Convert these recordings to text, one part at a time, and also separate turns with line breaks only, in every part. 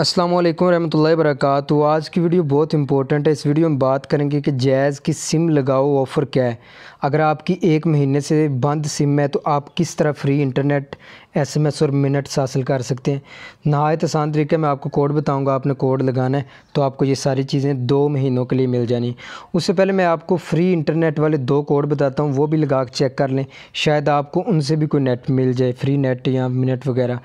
अस्सलाम वालेकुम रहमतुल्लाहि आज की वीडियो बहुत इंपॉर्टेंट है इस वीडियो में बात करेंगे कि जैज़ की सिम लगाओ ऑफ़र क्या है अगर आपकी एक महीने से बंद सिम है तो आप किस तरह free internet S M S और मिनट्स हासिल कर सकते हैं नहायत आसान तरीके मैं आपको कोड बताऊंगा आपने कोड लगाना है तो आपको ये सारी चीज़ें दो महीनों के लिए मिल जानी उससे पहले मैं आपको फ्री इंटरनेट वाले दो कोड बताता हूँ वो भी लगा के चेक कर लें शायद आपको उनसे भी कोई नेट मिल जाए फ्री नेट या मिनट वगैरह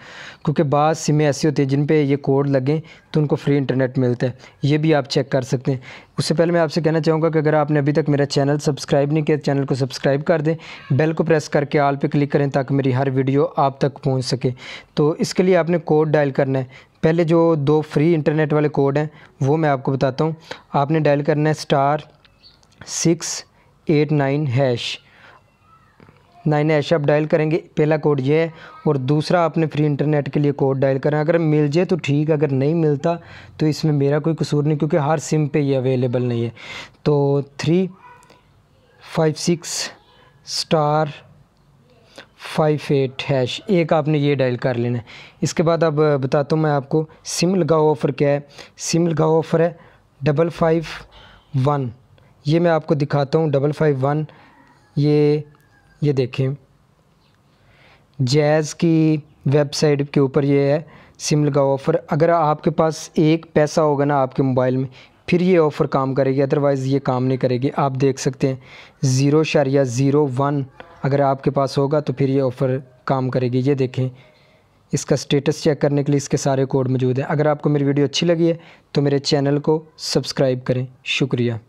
क्योंकि बाद सिमें ऐसी होती हैं जिन पर ये कोड लगें तो उनको फ्री इंटरनेट मिलता है ये भी आप चेक कर सकते हैं उससे पहले मैं आपसे कहना चाहूँगा कि अगर आपने अभी तक मेरा चैनल सब्सक्राइब नहीं किया चैनल को सब्सक्राइब कर दें बेल को प्रेस करके आल पर क्लिक करें ताकि मेरी हर वीडियो आप तक तक पहुंच सके तो इसके लिए आपने कोड डायल करना है पहले जो दो फ्री इंटरनेट वाले कोड हैं वो मैं आपको बताता हूँ आपने डायल करना है star six eight nine hash nine hash आप डायल करेंगे पहला कोड ये है और दूसरा आपने फ्री इंटरनेट के लिए कोड डायल करें अगर मिल जाए तो ठीक अगर नहीं मिलता तो इसमें मेरा कोई कसूर नहीं क्योंकि हर सिम पे ये अवेलेबल नहीं है तो three five six star five eight hash एक आपने ये डायल कर लेना है इसके बाद अब बताता हूँ मैं आपको सिम लगाओ ऑफ़र क्या है सिम लगाओ ऑफ़र है डबल फाइव वन ये मैं आपको दिखाता हूँ डबल फाइव वन ये ये देखें जैज़ की वेबसाइट के ऊपर ये है सिम लगाओ ऑफ़र अगर आपके पास एक पैसा होगा ना आपके मोबाइल में फिर ये ऑफ़र काम करेगी अदरवाइज़ ये काम नहीं करेगी आप देख सकते हैं ज़ीरो शरिया ज़ीरो वन अगर आपके पास होगा तो फिर ये ऑफ़र काम करेगी ये देखें इसका स्टेटस चेक करने के लिए इसके सारे कोड मौजूद हैं अगर आपको मेरी वीडियो अच्छी लगी है तो मेरे चैनल को सब्सक्राइब करें शुक्रिया